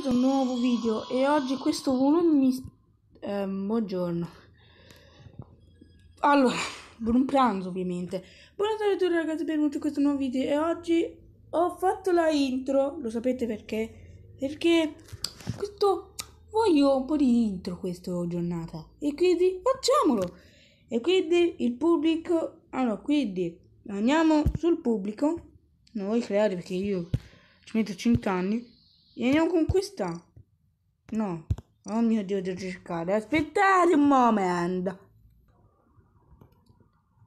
benvenuti a un nuovo video e oggi questo volume mi... Eh, buongiorno Allora, buon pranzo ovviamente Buonasera a tutti ragazzi, benvenuti a questo nuovo video e oggi ho fatto la intro Lo sapete perché? Perché questo... voglio un po' di intro questa giornata E quindi facciamolo E quindi il pubblico... Allora, quindi andiamo sul pubblico Non voglio creare perché io ci metto 5 anni Vieni con questa. No. Oh mio Dio, devo cercare. Aspettate un momento.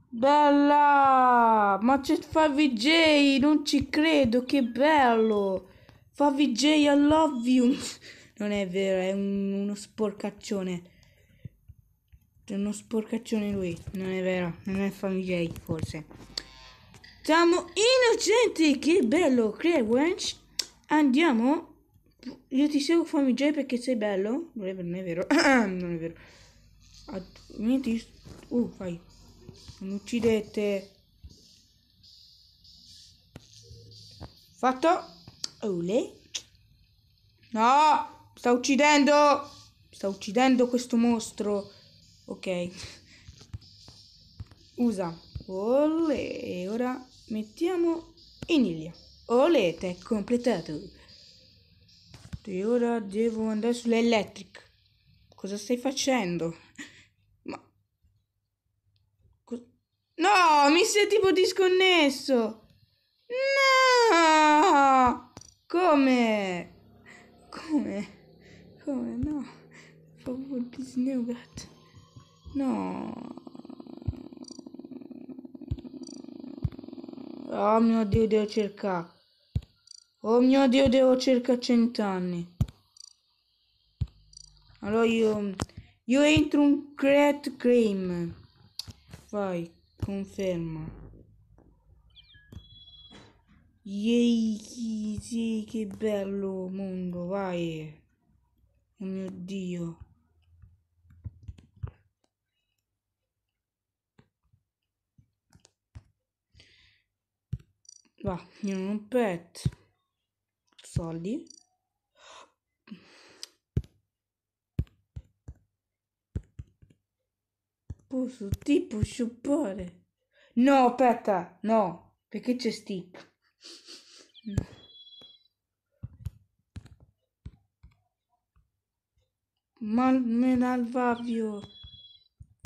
Bella! Ma c'è Favij, non ci credo, che bello! Favij, I love you! Non è vero, è un, uno sporcaccione. C'è uno sporcaccione lui, non è vero, non è Favij forse. Siamo innocenti, che bello, Credwrench! Andiamo io ti seguo fammi J perché sei bello. Non è, non è vero. non è vero. Niente. Uh, fai. Non uccidete. Fatto. Ole. No! Sta uccidendo! Sta uccidendo questo mostro. Ok. Usa. Ole. E ora mettiamo Inilia. Ole, te completato e ora devo andare sull'electric. Cosa stai facendo? Ma... No, mi sei tipo disconnesso! No! Come? Come? Come? No. Per favore, No. Oh mio Dio, devo cercare. Oh mio dio, devo circa cent'anni. Allora io... Io entro un Great Cream. Vai, conferma. Yeee, sì, che bello mondo, vai. Oh mio dio. Va, io non pet soldi Pusu tipo sciupore. No, aspetta, no, perché c'è stick. Malmen al Vavio.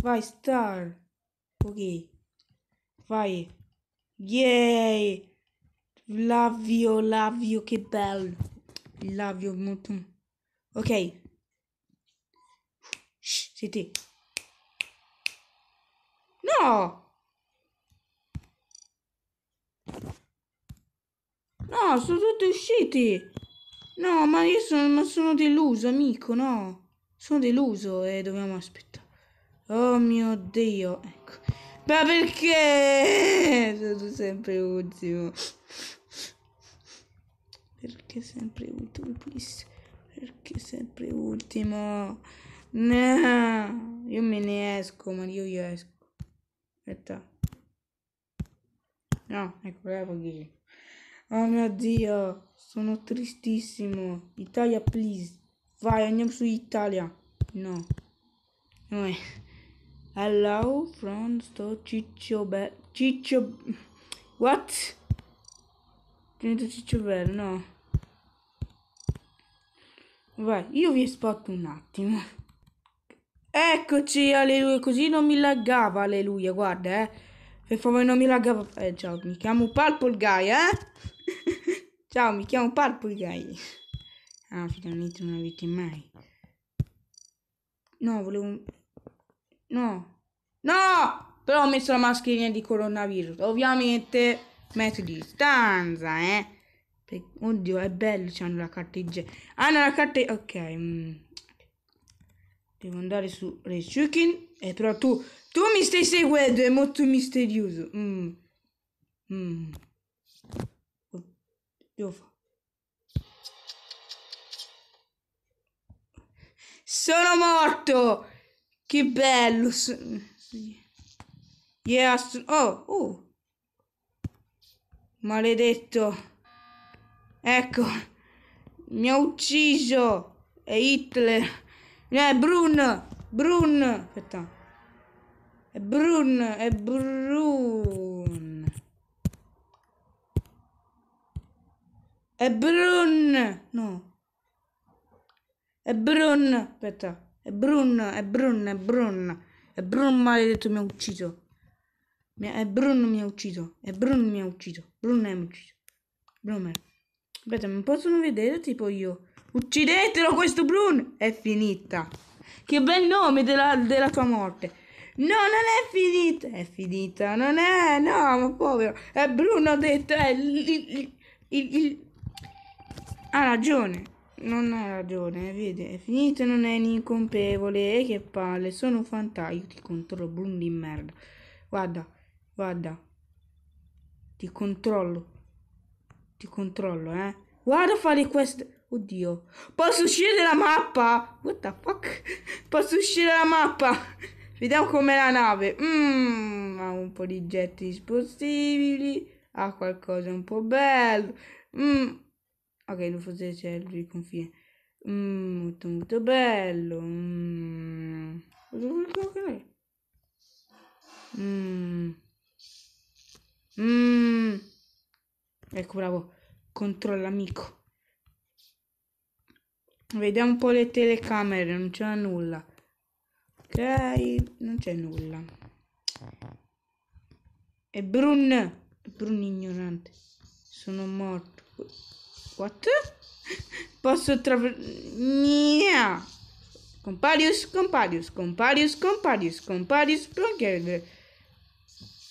Vai, Star. Ok. Vai. Yay! Lavio, Lavio, che bello. Lavio, molto... Ok. Siete. No! No, sono tutti usciti. No, ma io sono, ma sono deluso, amico, no. Sono deluso e eh, dobbiamo aspettare. Oh mio Dio, ecco. Ma perché? Sono sempre ultimo perché sempre ultimo, please. Perché sempre ultimo. No, io me ne esco, ma io, io esco. Aspetta. No, ecco, bravo qui. Oh mio Dio, sono tristissimo. Italia, please. Vai, andiamo su Italia. No. Eh. Hello from sto Ciccio Be... Ciccio... What? Ciccio Bello, no. Vabbè, io vi spotto un attimo. Eccoci, alleluia, così non mi laggava, alleluia, guarda, eh. Per favore non mi laggava. Eh, ciao, mi chiamo Purple Guy, eh. ciao, mi chiamo Purple Guy. Ah, finalmente non avete mai. No, volevo... No. No! Però ho messo la mascherina di coronavirus. Ovviamente metto di distanza, eh. Oddio, è bello, c'hanno ah, la carta IG. Hanno la carta... Ok. Mm. Devo andare su Rechukin. Eh, però tu... Tu mi stai seguendo, è molto misterioso. Mm. Mm. Devo fare... Sono morto! Che bello! Yeah, oh, oh! Maledetto! Ecco, mi ha ucciso. E Hitler. Eh, Brun. Brun. Aspetta. È Brun. È Brun. È Brun. No. È Brun. Aspetta. È Brun. È Brun. È Brun. È Brun maledetto mi ha ucciso. Mi ha, è Brun mi ha ucciso. È Brun mi ha ucciso. Brun mi ha ucciso. Brun mi ha ucciso. Aspetta, non possono vedere tipo io. Uccidetelo questo Brun! È finita. Che bel nome della, della tua morte. No, non è finita. È finita. Non è. No, ma povero. È eh, Bruno ha detto. È il, il, il, ha ragione. Non ha ragione. Vedi, è finita. Non è incolpevole. E eh, che palle. Sono un fantasma. Io ti controllo, Bruno di merda. Guarda, guarda. Ti controllo. Ti controllo, eh. Guarda fare questo. Oddio. Posso uscire dalla mappa? What the fuck? Posso uscire dalla mappa? Vediamo com'è la nave. Mmm, ha un po' di getti disposibili. Ha qualcosa un po' bello. Mmm. Ok, non forse c'è il confine. Mmm, molto molto bello. Mmm. Mmm. Mmm. Ecco, bravo. Controlla, amico. Vediamo un po' le telecamere, non c'è nulla. Ok, non c'è nulla. E Brun, Brun ignorante. Sono morto. What? Posso traversare... Comparius, comparius, comparius, comparius, comparius, perché...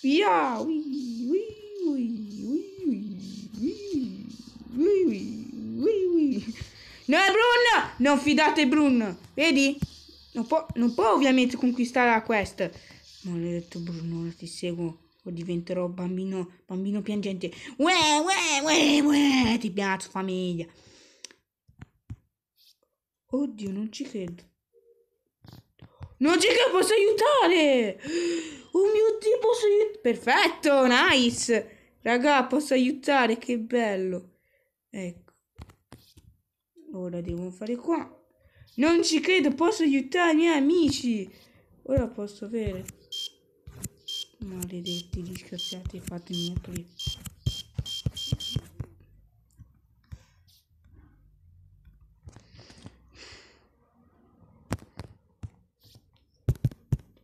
Via, ui, ui, ui, ui. No, Brun! Non fidate Brun! Vedi? Non può, non può ovviamente conquistare la quest. Maledetto Bruno, ora ti seguo. O diventerò bambino, bambino piangente. Uè, uè, uè, uè, ti piaccio famiglia. Oddio, non ci credo. Non ci credo, posso aiutare! Oh mio Dio, posso aiutare! Perfetto, nice! Raga, posso aiutare, che bello! ecco ora devo fare qua non ci credo posso aiutare i miei amici ora posso avere maledetti disgraziati fatemi aprire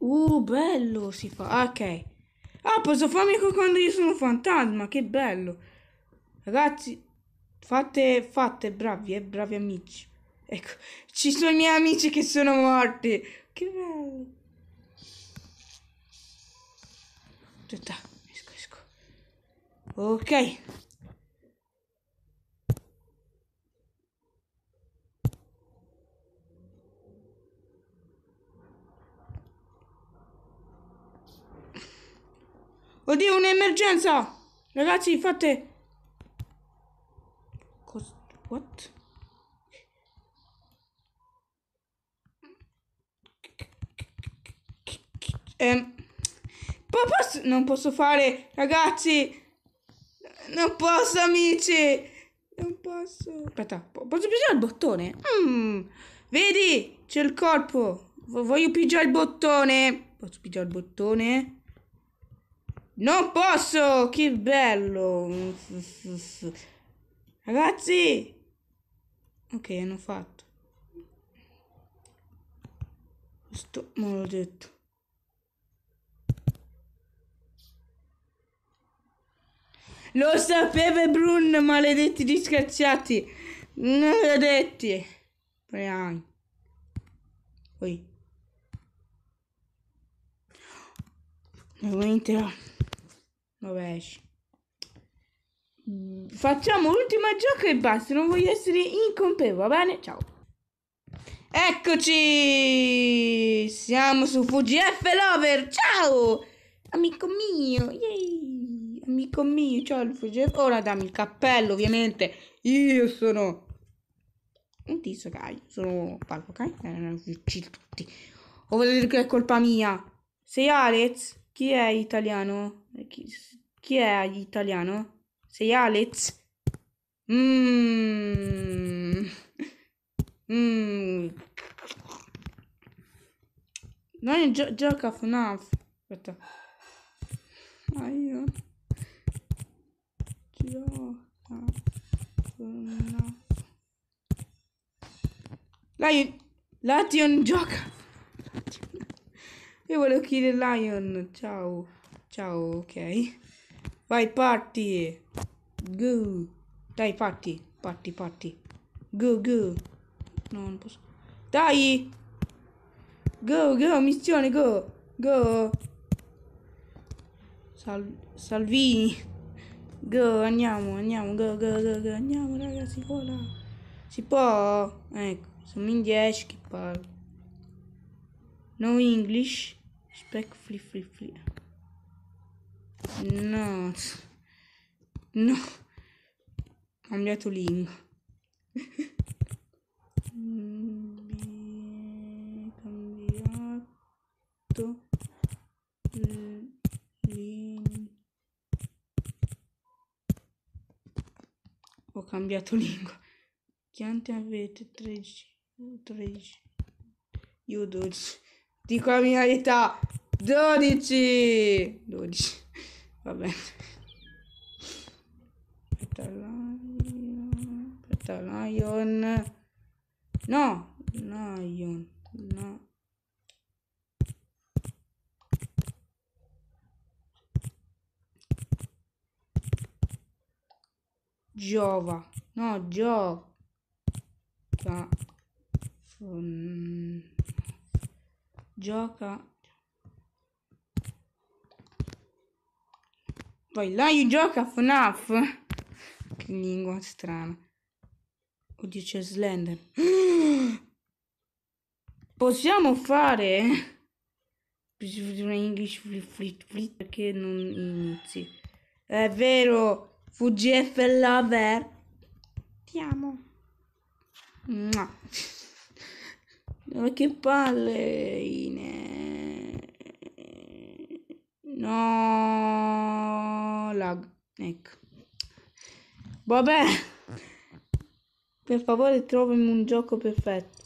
Uh, bello si fa. Ah, ok. Ah, posso farmi quando io sono fantasma. Che bello. Ragazzi, Fate, fate, bravi, eh, bravi amici. Ecco, ci sono i miei amici che sono morti. Che bello. Aspetta, esco, esco. Ok. Oddio, un'emergenza! Ragazzi, fate cost what? Eh, posso, non posso fare, ragazzi. Non posso, amici. Non posso. Aspetta, posso pigiare il bottone? Mm, vedi, c'è il corpo. Voglio pigiare il bottone. Posso pigiare il bottone? Non posso! Che bello! Ragazzi! Ok, hanno fatto. Questo non l'ho detto. Lo sapeva Brun, maledetti disgraziati. Maledetti. Preani. Poi. Devo entrare. Dove esci? Mm, facciamo l'ultima gioca e basta, non voglio essere incompetente, va bene? Ciao. Eccoci! Siamo su VGF Lover, ciao! Amico mio, yay! Amico mio, ciao il VGF. Ora dammi il cappello, ovviamente. Io sono... Un tizio, Kai. Sono Palco, Kai. Eh, Uccidi tutti. O volete dire che è colpa mia? Sei Alex? Chi è italiano? Chi, chi è italiano? Sei Alex? Mmm. Mmm. Dai, gio gioca FNAF. Aspetta. Aiuto. Ah, gioca FNAF. Lion. Lation gioca. Io volevo chiedere Lion. Ciao. Ciao, ok. Vai, parti! Go! Dai, parti, parti, parti. Go, go! No, non posso. Dai! Go, go, missione, go! Go! Sal Salvini! Go, andiamo, andiamo, go, go, go, go, andiamo, ragazzi, vola! Si può? Ecco, siamo in 10, che parlo. No English. Spec fli, fli, flip. No. No. Cambiato lingua. Mm, cambiato lingua. Ho cambiato lingua. Quante avete? 13. 13. Io 12. Dico la mia età. 12. 12 va bene aspetta Lion no Lion no Giova no Giova Gioca Poi là, io gioco a FNAF. Che lingua strana. Oddio, c'è Slender. Possiamo fare... Una English flit flit perché non inizi. È vero, VGF lover. Ti amo. No. che palle, Ine. No no lag. Ecco. Vabbè. Per favore trovami un gioco perfetto.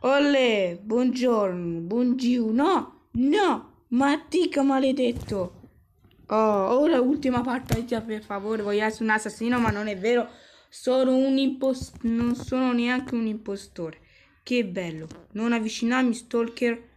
Olle, buongiorno, buongiorno. No, no, mattica maledetto. Oh, ora ultima partita, per favore, voglio essere un assassino, ma non è vero. Sono un impostore, non sono neanche un impostore. Che bello. Non avvicinarmi, stalker.